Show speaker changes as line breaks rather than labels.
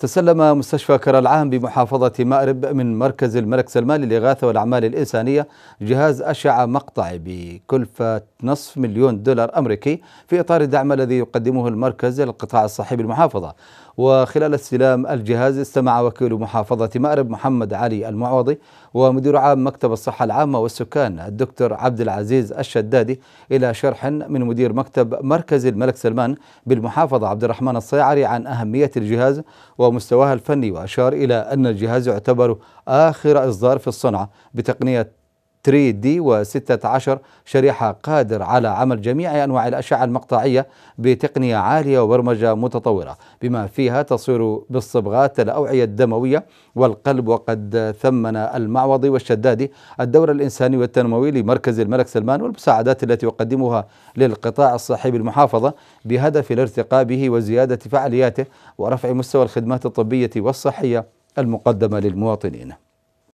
تسلم مستشفى كرى العام بمحافظة مأرب من مركز الملك سلمان للإغاثة والأعمال الإنسانية جهاز أشعة مقطعي بكلفة نصف مليون دولار أمريكي في إطار الدعم الذي يقدمه المركز للقطاع الصحي بالمحافظة وخلال استلام الجهاز استمع وكيل محافظة مأرب محمد علي المعوضي ومدير عام مكتب الصحة العامة والسكان الدكتور عبد العزيز الشدادي إلى شرح من مدير مكتب مركز الملك سلمان بالمحافظة عبد الرحمن الصيعري عن أهمية الجهاز و ومستواها الفني وأشار إلى أن الجهاز يعتبر آخر إصدار في الصنعة بتقنية 3 دي و16 شريحة قادر على عمل جميع أنواع الأشعة المقطعية بتقنية عالية وبرمجة متطورة بما فيها تصوير بالصبغات الأوعية الدموية والقلب وقد ثمن المعوضي والشدادي الدور الإنساني والتنموي لمركز الملك سلمان والمساعدات التي يقدمها للقطاع الصحي بالمحافظة بهدف الارتقاء به وزيادة فعالياته ورفع مستوى الخدمات الطبية والصحية المقدمة للمواطنين